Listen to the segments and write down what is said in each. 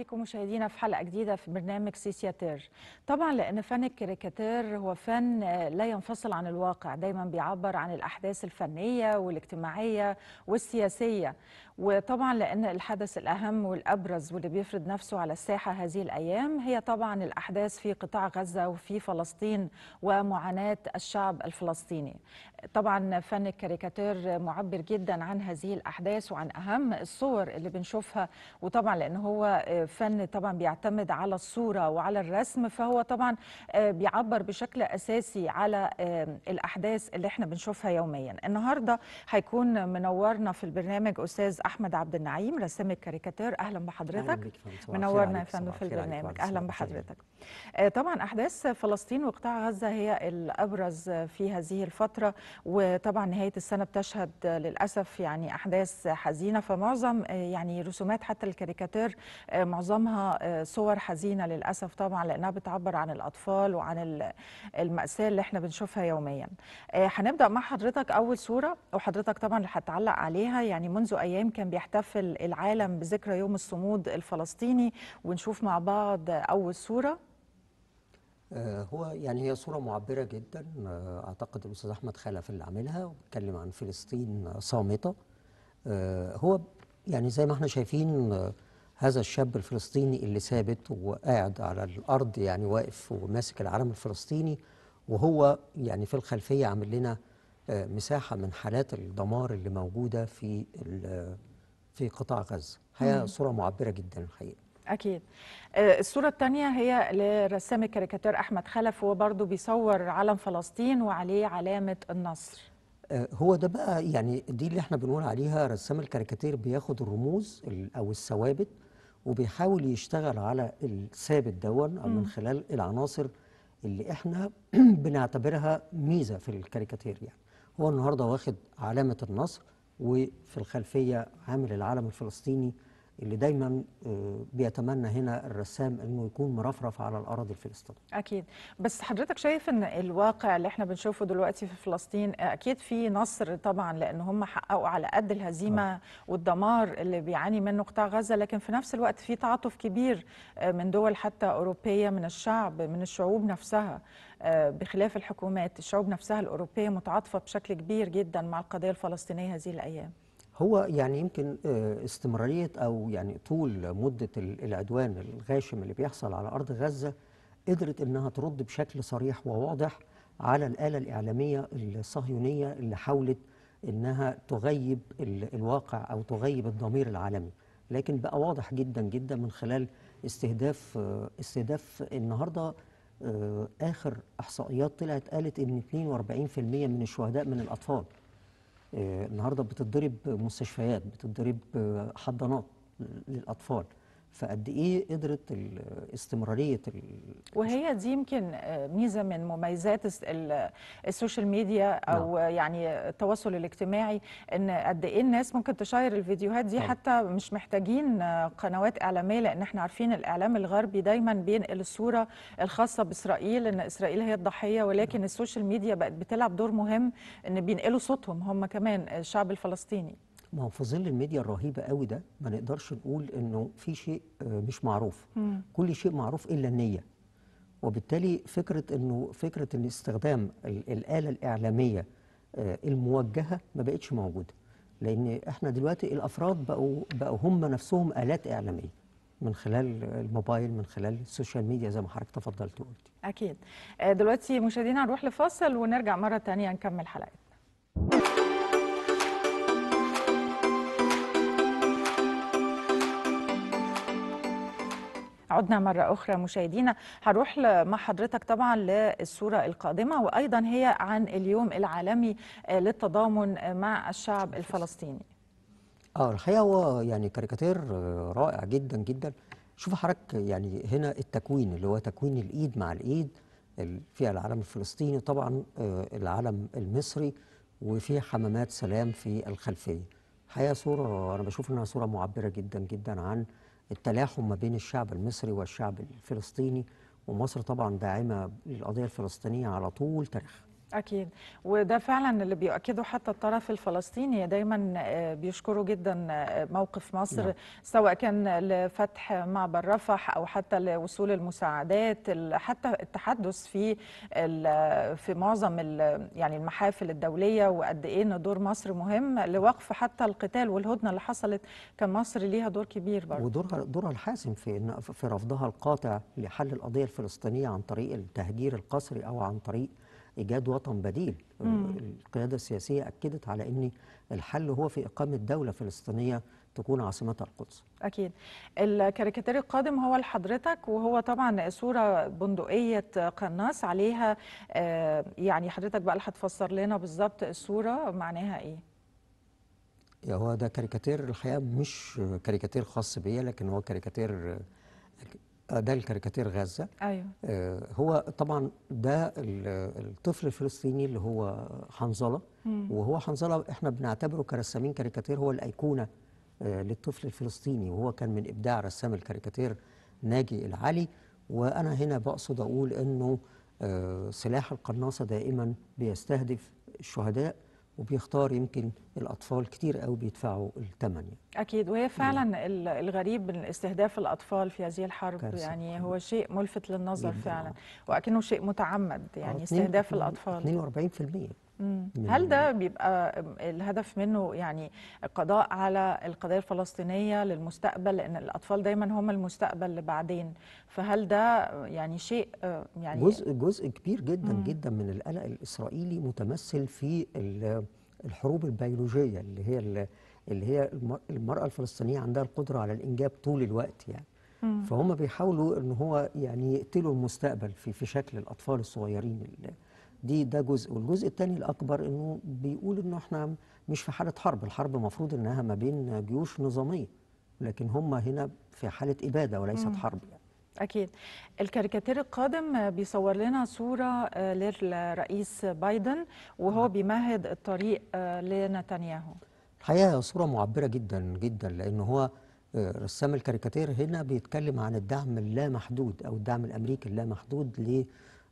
بكم مشاهدينا في حلقه جديده في برنامج سيسياتير طبعا لان فن الكاريكاتير هو فن آه، لا ينفصل عن الواقع دايما بيعبر عن الاحداث الفنيه والاجتماعيه والسياسيه وطبعا لأن الحدث الأهم والأبرز واللي بيفرض نفسه على الساحة هذه الأيام هي طبعا الأحداث في قطاع غزة وفي فلسطين ومعاناة الشعب الفلسطيني طبعا فن الكاريكاتير معبر جدا عن هذه الأحداث وعن أهم الصور اللي بنشوفها وطبعا لأن هو فن طبعا بيعتمد على الصورة وعلى الرسم فهو طبعا بيعبر بشكل أساسي على الأحداث اللي احنا بنشوفها يوميا النهاردة هيكون منورنا في البرنامج أستاذ احمد عبد النعيم رسام الكاريكاتير اهلا بحضرتك منورنا يا فندم في البرنامج اهلا بحضرتك آه، طبعا احداث فلسطين وقطاع غزه هي الابرز في هذه الفتره وطبعا نهايه السنه بتشهد للاسف يعني احداث حزينه فمعظم آه، يعني رسومات حتى الكاريكاتير آه، معظمها صور حزينه للاسف طبعا لانها بتعبر عن الاطفال وعن الماساه اللي احنا بنشوفها يوميا هنبدا مع حضرتك اول صوره وحضرتك طبعا اللي هتعلق عليها يعني منذ ايام كان بيحتفل العالم بذكرى يوم الصمود الفلسطيني ونشوف مع بعض أول صورة آه، هو يعني هي صورة معبرة جدا آه، أعتقد الأستاذ أحمد خلف اللي عاملها وبيتكلم عن فلسطين صامتة آه، هو يعني زي ما احنا شايفين هذا الشاب الفلسطيني اللي ثابت وقاعد على الأرض يعني واقف وماسك العلم الفلسطيني وهو يعني في الخلفية عامل لنا مساحة من حالات الدمار اللي موجودة في في قطاع غزة هي صورة معبرة جدا الحقيقة أكيد آه، الصورة الثانية هي لرسام الكاريكاتير أحمد خلف هو برضو بيصور علم فلسطين وعليه علامة النصر آه، هو ده بقى يعني دي اللي احنا بنقول عليها رسام الكاريكاتير بياخد الرموز أو الثوابت وبيحاول يشتغل على الثابت دون أو من خلال العناصر اللي احنا بنعتبرها ميزة في الكاريكاتير يعني هو النهاردة واخد علامة النصر وفي الخلفية عامل العلم الفلسطيني اللي دايما آه، بيتمنى هنا الرسام انه يكون مرفرف على الاراضي الفلسطينيه. اكيد، بس حضرتك شايف ان الواقع اللي احنا بنشوفه دلوقتي في فلسطين اكيد في نصر طبعا لان هم حققوا على قد الهزيمه آه. والدمار اللي بيعاني منه قطاع غزه، لكن في نفس الوقت في تعاطف كبير آه، من دول حتى اوروبيه من الشعب من الشعوب نفسها آه، بخلاف الحكومات، الشعوب نفسها الاوروبيه متعاطفه بشكل كبير جدا مع القضيه الفلسطينيه هذه الايام. هو يعني يمكن آه، استمرارية أو يعني طول مدة العدوان الغاشم اللي بيحصل على أرض غزة قدرت إنها ترد بشكل صريح وواضح على الآلة الإعلامية الصهيونية اللي حاولت إنها تغيب الواقع أو تغيب الضمير العالمي لكن بقى واضح جدا جدا من خلال استهداف آه، استهداف النهارده آه، آخر إحصائيات طلعت قالت إن 42% من الشهداء من الأطفال آه، النهارده بتتضرب مستشفيات بتتضرب آه، حضانات للاطفال فقد ايه قدرت استمراريه ال... وهي دي يمكن آه، ميزه من مميزات السوشيال ميديا نعم. او لا. يعني التواصل الاجتماعي ان قد ايه الناس ممكن تشير الفيديوهات دي لا. حتى مش محتاجين آه، قنوات اعلاميه لان احنا عارفين الاعلام الغربي دايما بينقل الصوره الخاصه باسرائيل ان اسرائيل هي الضحيه ولكن نعم. السوشيال ميديا بقت بتلعب دور مهم ان بينقلوا صوتهم هم كمان آه، الشعب الفلسطيني ما هو في ظل الميديا الرهيبه قوي ده ما نقدرش نقول انه في شيء آه، مش معروف مم. كل شيء معروف الا النيه وبالتالي فكره انه فكره ان استخدام الاله الاعلاميه آه، الموجهه ما بقتش موجوده لان احنا دلوقتي الافراد بقوا بقوا هم نفسهم الات اعلاميه من خلال الموبايل من خلال السوشيال ميديا زي ما حضرتك تفضلت وقلتي اكيد آه، دلوقتي مشاهدينا هنروح لفاصل ونرجع مره ثانيه نكمل حلقتنا عدنا مرة أخرى مشاهدينا هروح مع حضرتك طبعا للصورة القادمة وأيضا هي عن اليوم العالمي للتضامن مع الشعب الفلسطيني اه الحقيقه هو يعني كاريكاتير رائع جدا جدا شوف حضرتك يعني هنا التكوين اللي هو تكوين الايد مع الايد في العلم الفلسطيني طبعا آه، العلم المصري وفي حمامات سلام في الخلفيه الحقيقه صوره انا بشوف انها صوره معبره جدا جدا عن التلاحم ما بين الشعب المصري والشعب الفلسطيني ومصر طبعا داعمة للقضية الفلسطينية على طول تاريخها أكيد وده فعلا اللي بيؤكده حتى الطرف الفلسطيني دايما آه، بيشكروا جدا آه، موقف مصر نعم. سواء كان لفتح معبر رفح أو حتى لوصول المساعدات حتى التحدث في في معظم يعني المحافل الدولية وقد إيه إن دور مصر مهم لوقف حتى القتال والهدنة اللي حصلت كان مصر ليها دور كبير برضه ودورها دورها الحاسم في إن في رفضها القاطع لحل القضية الفلسطينية عن طريق التهجير القسري أو عن طريق إيجاد وطن بديل القيادة السياسية أكدت على أن الحل هو في إقامة دولة فلسطينية تكون عاصمتها القدس أكيد الكاريكاتير القادم هو لحضرتك وهو طبعا صورة بندقية قناص عليها آه، يعني حضرتك بقى اللي هتفسر لنا بالظبط الصورة معناها إيه هو ده كاريكاتير الحقيقة مش كاريكاتير خاص بيا لكن هو كاريكاتير ده الكاريكاتير غزه ايوه آه، هو طبعا ده الطفل الفلسطيني اللي هو حنظله وهو حنظله احنا بنعتبره كرسامين كاريكاتير هو الايقونه آه، للطفل الفلسطيني وهو كان من ابداع رسام الكاريكاتير ناجي العلي وانا هنا بقصد اقول انه آه، سلاح القناصه دائما بيستهدف الشهداء وبيختار يمكن الاطفال كتير قوي بيدفعوا الثمن يعني. اكيد وهي نعم. فعلا الغريب من استهداف الاطفال في هذه الحرب يعني هو شيء ملفت للنظر فعلا آه. وأكنه شيء متعمد يعني آه، استهداف الاطفال 42% هل ده بيبقى الهدف منه يعني القضاء على القضية الفلسطينية للمستقبل لأن الأطفال دايما هم المستقبل لبعدين فهل ده يعني شيء آه، يعني جزء جزء كبير جدا مم. جدا من القلق الإسرائيلي متمثل في الحروب البيولوجيه اللي هي اللي هي المراه الفلسطينيه عندها القدره على الانجاب طول الوقت يعني فهم بيحاولوا ان هو يعني يقتلوا المستقبل في في شكل الاطفال الصغيرين دي ده جزء والجزء الثاني الاكبر انه بيقول انه احنا مش في حاله حرب الحرب المفروض انها ما بين جيوش نظاميه لكن هم هنا في حاله اباده وليست حرب يعني. أكيد الكاريكاتير القادم بيصور لنا صورة آه، للرئيس بايدن وهو نعم. بيمهد الطريق آه، لنتنياهو الحقيقة صورة معبرة جدا جدا لأن هو آه، رسام الكاريكاتير هنا بيتكلم عن الدعم اللامحدود أو الدعم الأمريكي اللامحدود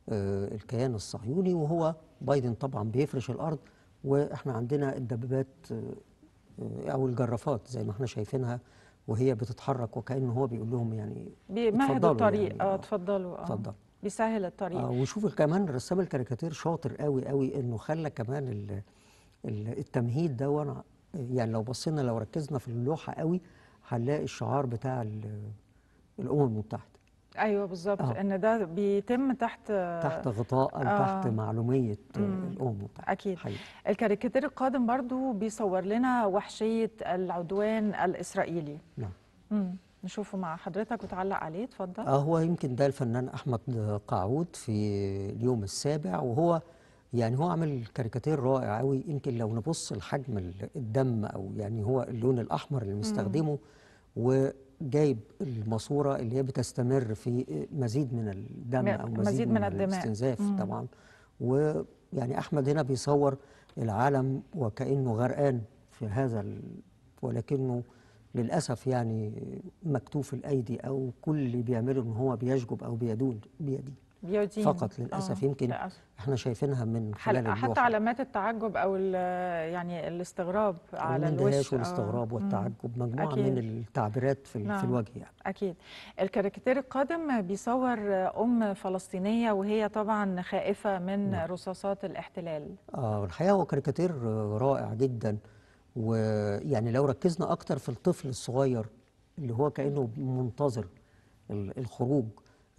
للكيان الصهيوني وهو بايدن طبعا بيفرش الأرض وإحنا عندنا الدبابات أو الجرافات زي ما إحنا شايفينها وهي بتتحرك وكانه هو بيقول لهم يعني بيمهدوا الطريق يعني اه اتفضلوا اه اتفضلوا بيسهل الطريق آه وشوف كمان رسام الكاريكاتير شاطر قوي قوي انه خلى كمان الـ الـ التمهيد ده وانا يعني لو بصينا لو ركزنا في اللوحه قوي هنلاقي الشعار بتاع الامم المتحده ايوه بالظبط آه. ان ده بيتم تحت تحت غطاء او آه. تحت معلوميه مم. الام اكيد حقيقة. الكاريكاتير القادم برضو بيصور لنا وحشيه العدوان الاسرائيلي نعم مم. نشوفه مع حضرتك وتعلق عليه اتفضل آه هو يمكن ده الفنان احمد قعود في اليوم السابع وهو يعني هو عمل كاريكاتير رائع قوي يمكن لو نبص لحجم الدم او يعني هو اللون الاحمر اللي مستخدمه مم. جايب الماسوره اللي هي بتستمر في مزيد من الدم او مزيد, مزيد من, من الاستنزاف مم. طبعا ويعني احمد هنا بيصور العالم وكانه غرقان في هذا ال... ولكنه للاسف يعني مكتوف الايدي او كل اللي بيعمله ان هو بيشجب او بيدون بيدي بيودين فقط للاسف آه. يمكن للأسف. احنا شايفينها من خلال حل... حتى علامات التعجب او يعني الاستغراب على الوش والاستغراب آه. والتعجب مجموعه أكيد. من التعبيرات في, نعم. في الوجه يعني. اكيد الكاريكاتير القادم بيصور ام فلسطينيه وهي طبعا خائفه من نعم. رصاصات الاحتلال اه الحقيقه هو كاريكاتير رائع جدا ويعني لو ركزنا اكتر في الطفل الصغير اللي هو كانه منتظر الخروج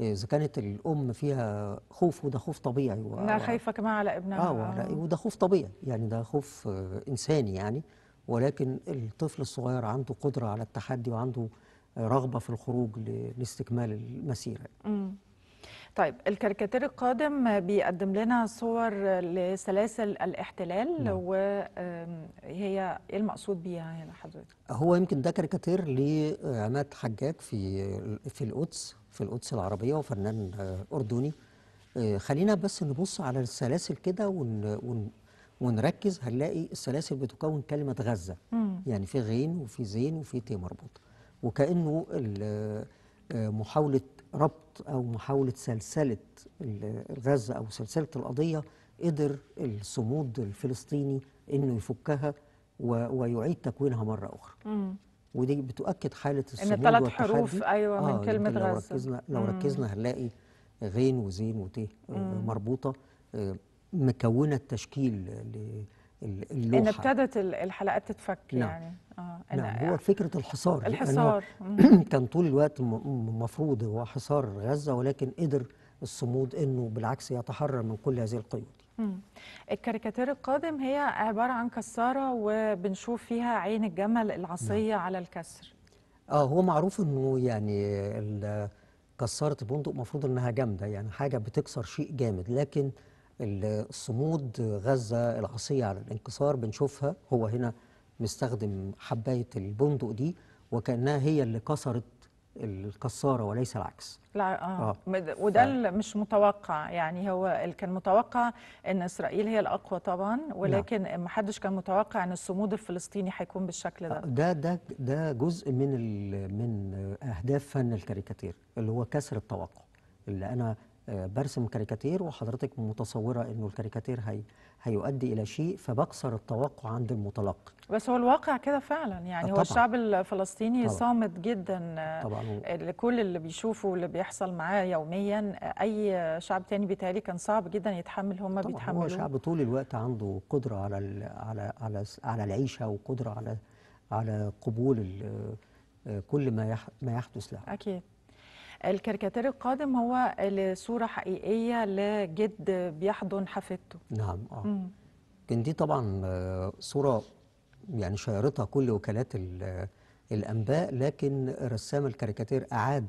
اذا كانت الام فيها خوف وده خوف طبيعي و... لا خايفه كمان على ابنها آه،, اه وده خوف طبيعي يعني ده خوف آه، انساني يعني ولكن الطفل الصغير عنده قدره على التحدي وعنده رغبه في الخروج لاستكمال المسيره امم طيب الكاريكاتير القادم بيقدم لنا صور لسلاسل الاحتلال نعم. وهي ايه المقصود بيها هنا حضرتك؟ هو يمكن ده كاريكاتير لعماد حجاج في في القدس في القدس العربية وفنان آه، أردني آه، خلينا بس نبص على السلاسل كده ون... ون... ونركز هنلاقي السلاسل بتكون كلمة غزة مم. يعني في غين وفي زين وفي تي مربوط وكأنه آه، محاولة ربط أو محاولة سلسلة غزة أو سلسلة القضية قدر الصمود الفلسطيني أنه يفكها ويعيد تكوينها مرة أخرى مم. ودي بتؤكد حاله الصمود ان ثلاث حروف ايوه آه من كلمه لو ركزنا لو ركزنا هنلاقي غين وزين وتي آه، مربوطه آه، مكونه تشكيل اللوحه ان ابتدت الحلقات تتفك نعم. يعني اه نعم هو فكره الحصار الحصار كان طول الوقت مفروض هو حصار غزه ولكن قدر الصمود انه بالعكس يتحرر من كل هذه القيود الكاريكاتير القادم هي عبارة عن كسارة وبنشوف فيها عين الجمل العصية نعم. على الكسر اه هو معروف انه يعني كسارة البندق المفروض انها جامدة يعني حاجة بتكسر شيء جامد لكن الصمود غزة العصية على الانكسار بنشوفها هو هنا مستخدم حباية البندق دي وكأنها هي اللي كسرت القصاره وليس العكس لا آه. آه. وده ف... مش متوقع يعني هو اللي كان متوقع ان اسرائيل هي الاقوى طبعا نعم. ولكن ما حدش كان متوقع ان الصمود الفلسطيني هيكون بالشكل ده آه، ده ده ده جزء من من اهداف فن الكاريكاتير اللي هو كسر التوقع اللي انا برسم كاريكاتير وحضرتك متصوره انه الكاريكاتير هي هيؤدي الى شيء فبكسر التوقع عند المتلقي بس هو الواقع كده فعلا يعني آه، طبعًا. هو الشعب الفلسطيني طبعًا. صامت جدا طبعًا. لكل اللي بيشوفه واللي بيحصل معاه يوميا اي شعب تاني بيتهيألي كان صعب جدا يتحمل هم بيتحملوه هو شعب طول الوقت عنده قدره على على على على العيشه وقدره على على قبول آه، كل ما ما يحدث له اكيد الكاريكاتير القادم هو صورة حقيقية لجد بيحضن حفيدته نعم اه كان دي طبعا آه، صورة يعني شيرتها كل وكالات آه، الأنباء لكن رسام الكاريكاتير أعاد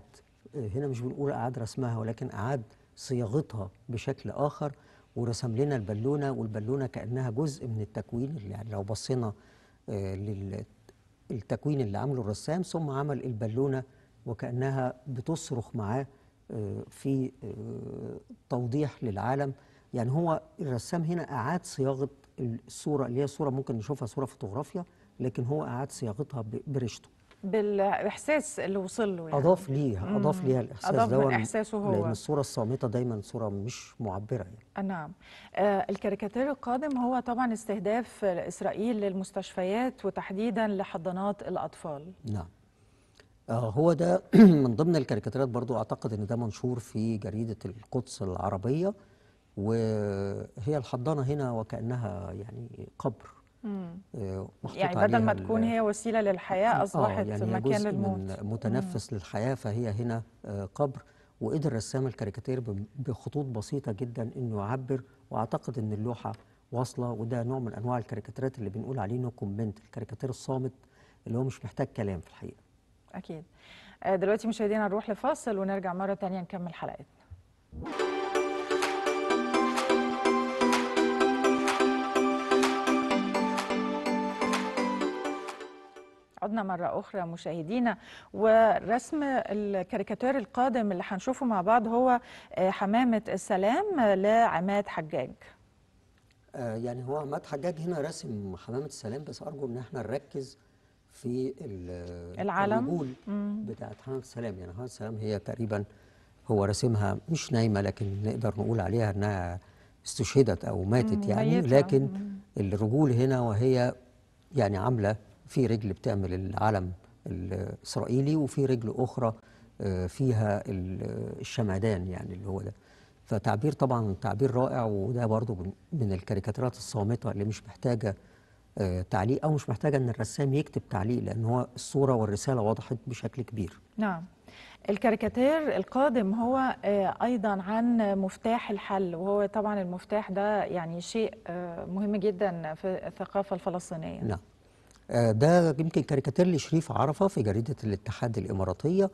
آه، هنا مش بنقول أعاد رسمها ولكن أعاد صياغتها بشكل آخر ورسم لنا البالونة والبالونة كأنها جزء من التكوين يعني لو بصينا للتكوين اللي عمله الرسام ثم عمل البالونة وكأنها بتصرخ معاه آه، في آه، توضيح للعالم يعني هو الرسام هنا أعاد صياغة الصورة اللي هي صورة ممكن نشوفها صورة فوتوغرافية لكن هو أعاد صياغتها برشته بالإحساس اللي وصل له يعني أضاف ليها أضاف ليها الإحساس أضاف من إحساسه هو لأن الصورة الصامتة دايما صورة مش معبرة يعني آه، نعم آه الكاريكاتير القادم هو طبعا استهداف إسرائيل للمستشفيات وتحديدا لحضانات الأطفال نعم آه هو ده من ضمن الكاريكاتيرات برضو اعتقد ان ده منشور في جريده القدس العربيه وهي الحضانه هنا وكانها يعني قبر آه، يعني بدل ما تكون هي وسيله للحياه آه، اصبحت آه يعني مكان جزء للموت من متنفس مم. للحياه فهي هنا آه، قبر وقدر رسام الكاريكاتير بخطوط بسيطه جدا انه يعبر واعتقد ان اللوحه واصله وده نوع من انواع الكاريكاتيرات اللي بنقول عليه نو كومنت الكاريكاتير الصامت اللي هو مش محتاج كلام في الحقيقه اكيد آه، دلوقتي مشاهدينا نروح لفاصل ونرجع مره ثانيه نكمل حلقتنا عدنا مرة أخرى مشاهدينا ورسم الكاريكاتير القادم اللي هنشوفه مع بعض هو آه، حمامة السلام لعماد حجاج آه، يعني هو عماد حجاج هنا رسم حمامة السلام بس أرجو إن احنا نركز في العالم الرجول بتاعت هانس سلام يعني هانس سلام هي تقريبا هو رسمها مش نايمه لكن نقدر نقول عليها انها استشهدت او ماتت يعني لكن الرجول هنا وهي يعني عامله في رجل بتعمل العلم الاسرائيلي وفي رجل اخرى آه، فيها الشمعدان يعني اللي هو ده فتعبير طبعا تعبير رائع وده برضو من الكاريكاتيرات الصامته اللي مش محتاجه آه، تعليق او مش محتاجه ان الرسام يكتب تعليق لان هو الصوره والرساله وضحت بشكل كبير نعم الكاريكاتير القادم هو آه، ايضا عن مفتاح الحل وهو طبعا المفتاح ده يعني شيء آه، مهم جدا في الثقافه الفلسطينيه نعم ده يمكن كاريكاتير لشريف عرفه في جريده الاتحاد الاماراتيه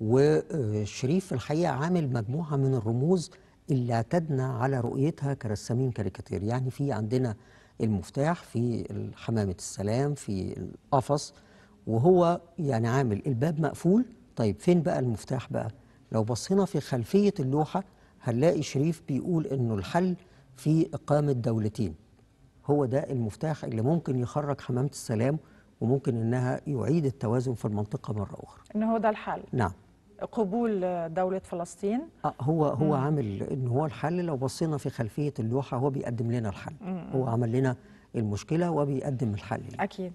وشريف الحقيقه عامل مجموعه من الرموز اللي اعتدنا على رؤيتها كرسامين كاريكاتير يعني في عندنا المفتاح في حمامة السلام في القفص وهو يعني عامل الباب مقفول طيب فين بقى المفتاح بقى لو بصينا في خلفية اللوحة هنلاقي شريف بيقول انه الحل في إقامة دولتين هو ده المفتاح اللي ممكن يخرج حمامة السلام وممكن انها يعيد التوازن في المنطقة مرة أخرى ان هو ده الحل نعم قبول دولة فلسطين آه، هو هو مم. عامل ان هو الحل لو بصينا في خلفية اللوحة هو بيقدم لنا الحل مم. هو عمل لنا المشكلة وبيقدم الحل يعني. أكيد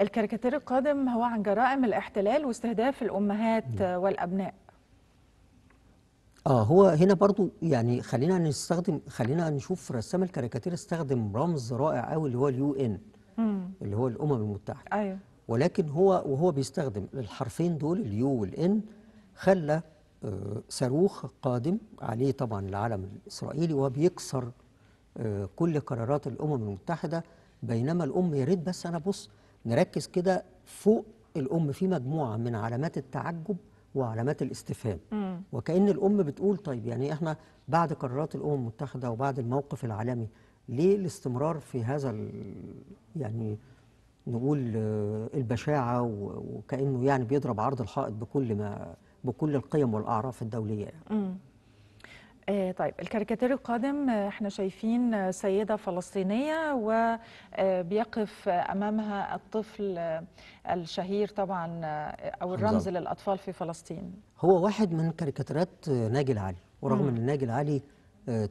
الكاريكاتير القادم هو عن جرائم الاحتلال واستهداف الأمهات مم. والأبناء اه هو هنا برضو يعني خلينا نستخدم خلينا نشوف رسام الكاريكاتير استخدم رمز رائع قوي اللي هو اليو ان اللي هو الامم المتحده ايوه ولكن هو وهو بيستخدم الحرفين دول اليو والان خلى آه، صاروخ قادم عليه طبعا العلم الإسرائيلي وبيكسر آه، كل قرارات الأمم المتحدة بينما الأم يا ريت بس أنا بص نركز كده فوق الأم في مجموعة من علامات التعجب وعلامات الاستفهام وكأن الأم بتقول طيب يعني إحنا بعد قرارات الأمم المتحدة وبعد الموقف العالمي ليه الاستمرار في هذا يعني نقول آه، البشاعة وكأنه يعني بيضرب عرض الحائط بكل ما بكل القيم والاعراف الدوليه يعني. طيب الكاريكاتير القادم آه، احنا شايفين آه، سيده فلسطينيه وبيقف امامها الطفل الشهير طبعا او الرمز حمزة. للاطفال في فلسطين هو واحد من كاريكاتيرات ناجي العلي ورغم ان ناجي العلي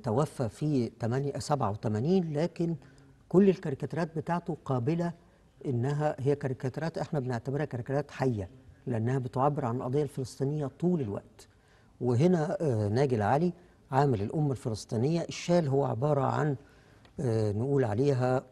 توفى في 87 لكن كل الكاريكاتيرات بتاعته قابله انها هي كاريكاتيرات احنا بنعتبرها كاريكاتيرات حيه لأنها بتعبر عن القضية الفلسطينية طول الوقت وهنا آه، ناجي العلي عامل الأمة الفلسطينية الشال هو عبارة عن آه، نقول عليها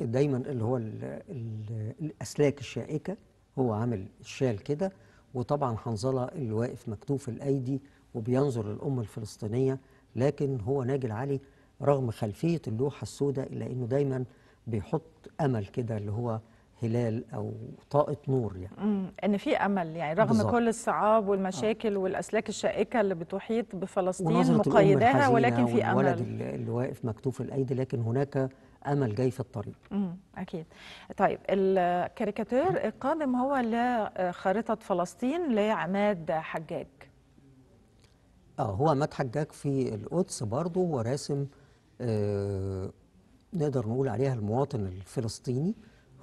دايما اللي هو الـ الـ الأسلاك الشائكة هو عامل الشال كده وطبعا حنظلة اللي واقف مكتوف الأيدي وبينظر للأمة الفلسطينية لكن هو ناجي العلي رغم خلفية اللوحة السوداء إلا أنه دايما بيحط أمل كده اللي هو هلال او طاقه نور يعني ان في امل يعني رغم بالزبط. كل الصعاب والمشاكل آه. والاسلاك الشائكه اللي بتحيط بفلسطين مقيداها ولكن في امل الولد اللي واقف مكتوف الايدي لكن هناك امل جاي في الطريق امم اكيد طيب الكاريكاتير القادم هو لخريطه فلسطين لعماد حجاج اه هو عماد حجاج في القدس برضه هو راسم آه نقدر نقول عليها المواطن الفلسطيني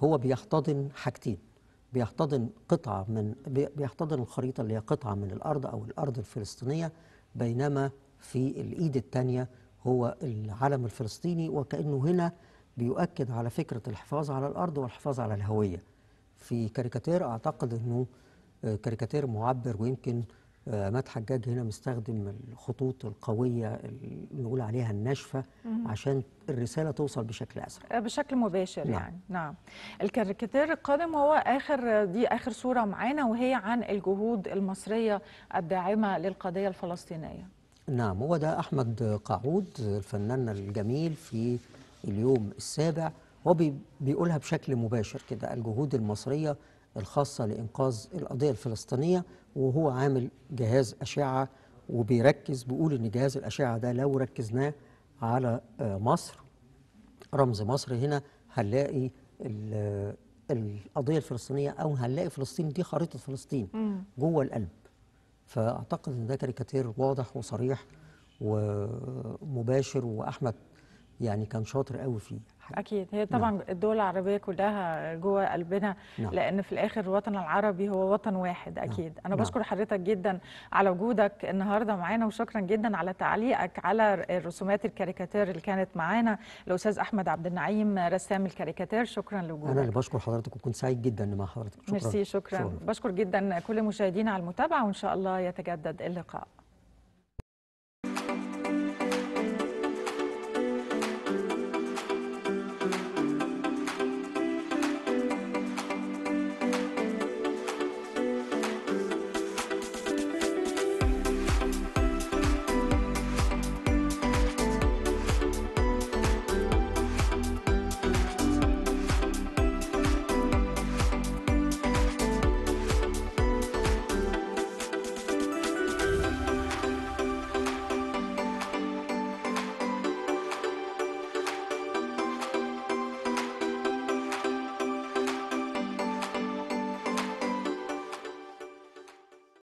هو بيحتضن حاجتين بيحتضن قطعة من بيحتضن الخريطة اللي هي قطعة من الأرض أو الأرض الفلسطينية بينما في الإيد الثانية هو العلم الفلسطيني وكأنه هنا بيؤكد على فكرة الحفاظ على الأرض والحفاظ على الهوية في كاريكاتير أعتقد أنه آه، كاريكاتير معبر ويمكن آه، مدحت حجاج هنا مستخدم الخطوط القويه اللي نقول عليها الناشفه عشان الرساله توصل بشكل اسرع آه، بشكل مباشر نعم. يعني نعم الكاريكاتير القادم هو اخر دي اخر صوره معانا وهي عن الجهود المصريه الداعمه للقضيه الفلسطينيه نعم هو ده احمد قعود الفنان الجميل في اليوم السابع هو بيقولها بشكل مباشر كده الجهود المصريه الخاصة لإنقاذ القضية الفلسطينية وهو عامل جهاز أشعة وبيركز بيقول إن جهاز الأشعة ده لو ركزناه على آه، مصر رمز مصر هنا هنلاقي القضية الفلسطينية أو هنلاقي فلسطين دي خريطة فلسطين جوه القلب فأعتقد إن ده كاريكاتير واضح وصريح ومباشر وأحمد يعني كان شاطر قوي فيه نعم. اكيد هي نعم. طبعا نعم. الدول العربيه كلها جوه قلبنا نعم. لان في الاخر الوطن العربي هو وطن واحد نعم. اكيد نعم. انا نعم. بشكر حضرتك جدا على وجودك النهارده معانا وشكرا جدا على تعليقك على الرسومات الكاريكاتير اللي كانت معانا الاستاذ احمد عبد النعيم رسام الكاريكاتير شكرا لوجودك انا اللي بشكر حضرتك وكنت سعيد جدا مع حضرتك شكرا ميرسي شكرا. شكرا بشكر جدا كل مشاهدينا على المتابعه وان شاء الله يتجدد اللقاء